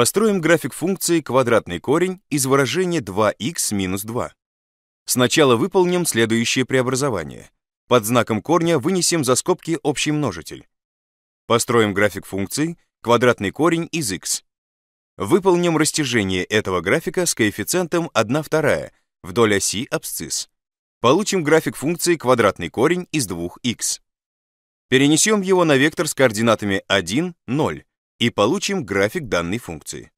Построим график функции квадратный корень из выражения 2х минус 2. Сначала выполним следующее преобразование. Под знаком корня вынесем за скобки общий множитель. Построим график функции квадратный корень из x. Выполним растяжение этого графика с коэффициентом 1 вторая вдоль оси абсцисс. Получим график функции квадратный корень из 2х. Перенесем его на вектор с координатами 1, 0 и получим график данной функции.